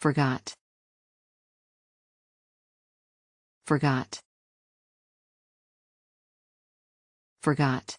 Forgot. Forgot. Forgot.